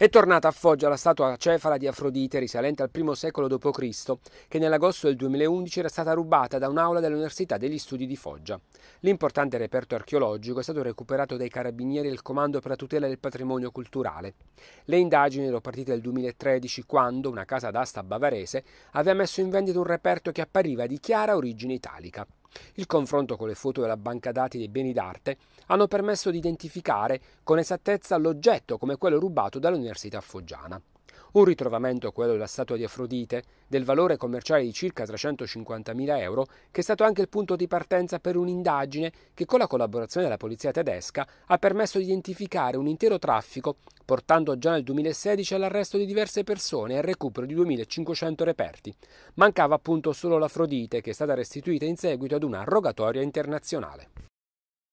È tornata a Foggia la statua cefala di Afrodite risalente al I secolo d.C., che nell'agosto del 2011 era stata rubata da un'aula dell'Università degli Studi di Foggia. L'importante reperto archeologico è stato recuperato dai carabinieri del Comando per la tutela del patrimonio culturale. Le indagini erano partite nel 2013 quando una casa d'asta bavarese aveva messo in vendita un reperto che appariva di chiara origine italica. Il confronto con le foto della banca dati dei beni d'arte hanno permesso di identificare con esattezza l'oggetto come quello rubato dall'Università Foggiana. Un ritrovamento, quello della statua di Afrodite, del valore commerciale di circa 350.000 euro, che è stato anche il punto di partenza per un'indagine che con la collaborazione della polizia tedesca ha permesso di identificare un intero traffico, portando già nel 2016 all'arresto di diverse persone e al recupero di 2.500 reperti. Mancava appunto solo l'Afrodite, che è stata restituita in seguito ad una rogatoria internazionale.